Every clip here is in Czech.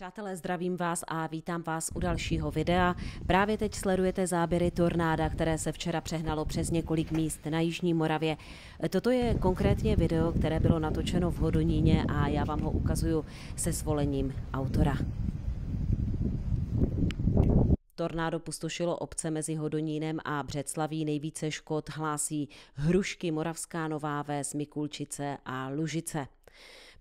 Přátelé, zdravím vás a vítám vás u dalšího videa. Právě teď sledujete záběry tornáda, které se včera přehnalo přes několik míst na Jižní Moravě. Toto je konkrétně video, které bylo natočeno v Hodoníně a já vám ho ukazuju se svolením autora. Tornádo pustošilo obce mezi Hodonínem a Břeclaví. Nejvíce škod hlásí Hrušky, Moravská Nová Ves, Mikulčice a Lužice.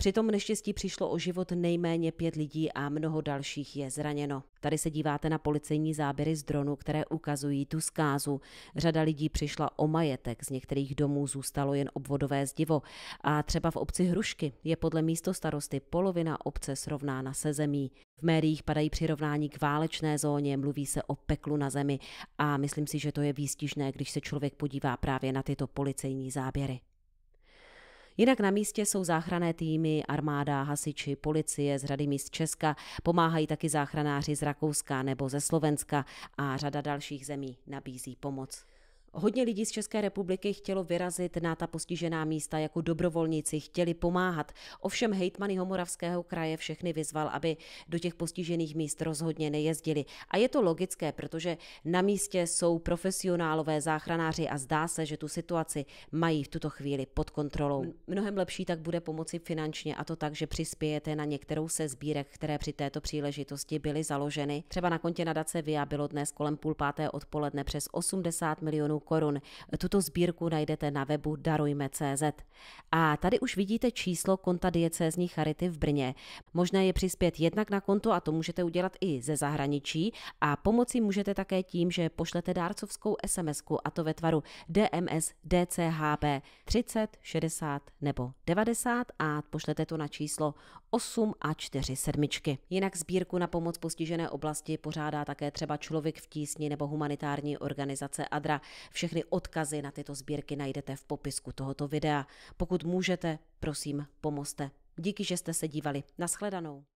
Při tom neštěstí přišlo o život nejméně pět lidí a mnoho dalších je zraněno. Tady se díváte na policejní záběry z dronu, které ukazují tu zkázu. Řada lidí přišla o majetek, z některých domů zůstalo jen obvodové zdivo. A třeba v obci Hrušky je podle místo starosty polovina obce srovnána se zemí. V médiích padají přirovnání k válečné zóně, mluví se o peklu na zemi a myslím si, že to je výstižné, když se člověk podívá právě na tyto policejní záběry. Jinak na místě jsou záchrané týmy, armáda, hasiči, policie z řady míst Česka, pomáhají taky záchranáři z Rakouska nebo ze Slovenska a řada dalších zemí nabízí pomoc. Hodně lidí z České republiky chtělo vyrazit na ta postižená místa jako dobrovolníci, chtěli pomáhat. Ovšem hejtmany homoravského kraje všechny vyzval, aby do těch postižených míst rozhodně nejezdili. A je to logické, protože na místě jsou profesionálové záchranáři a zdá se, že tu situaci mají v tuto chvíli pod kontrolou. Mnohem lepší tak bude pomoci finančně a to tak, že přispějete na některou se sbírek, které při této příležitosti byly založeny. Třeba na kontě nadace VIA bylo dnes kolem půl páté odpoledne přes 80 milionů korun. Tuto sbírku najdete na webu darujme.cz. A tady už vidíte číslo konta diecézní charity v Brně. Možné je přispět jednak na konto a to můžete udělat i ze zahraničí a pomoci můžete také tím, že pošlete dárcovskou sms a to ve tvaru DMS DCHB 30 60 nebo 90 a pošlete to na číslo 8 a 4 sedmičky. Jinak sbírku na pomoc postižené oblasti pořádá také třeba člověk v tísni nebo humanitární organizace ADRA. Všechny odkazy na tyto sbírky najdete v popisku tohoto videa. Pokud můžete, prosím, pomozte. Díky, že jste se dívali. Naschledanou.